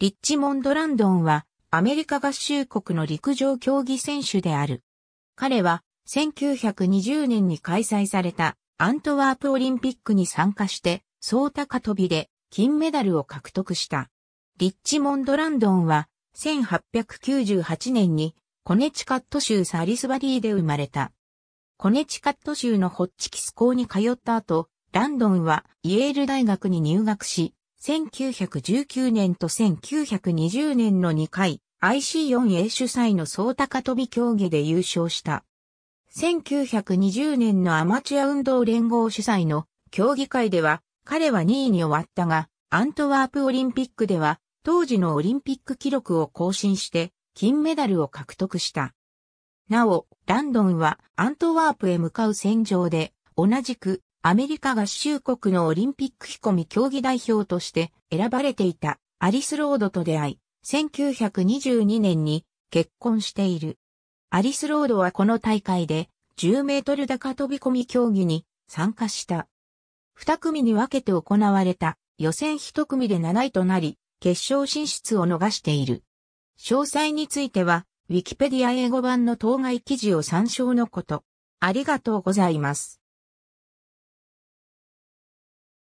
リッチモンド・ランドンはアメリカ合衆国の陸上競技選手である。彼は1920年に開催されたアントワープオリンピックに参加して総高飛びで金メダルを獲得した。リッチモンド・ランドンは1898年にコネチカット州サリスバリーで生まれた。コネチカット州のホッチキス校に通った後、ランドンはイェール大学に入学し、1919年と1920年の2回、IC4A 主催の総高飛び競技で優勝した。1920年のアマチュア運動連合主催の競技会では、彼は2位に終わったが、アントワープオリンピックでは、当時のオリンピック記録を更新して、金メダルを獲得した。なお、ランドンはアントワープへ向かう戦場で、同じくアメリカ合衆国のオリンピック飛込競技代表として選ばれていたアリス・ロードと出会い、1922年に結婚している。アリス・ロードはこの大会で10メートル高飛び込み競技に参加した。二組に分けて行われた予選一組で7位となり、決勝進出を逃している。詳細については、ウィキペディア英語版の当該記事を参照のこと。ありがとうございます。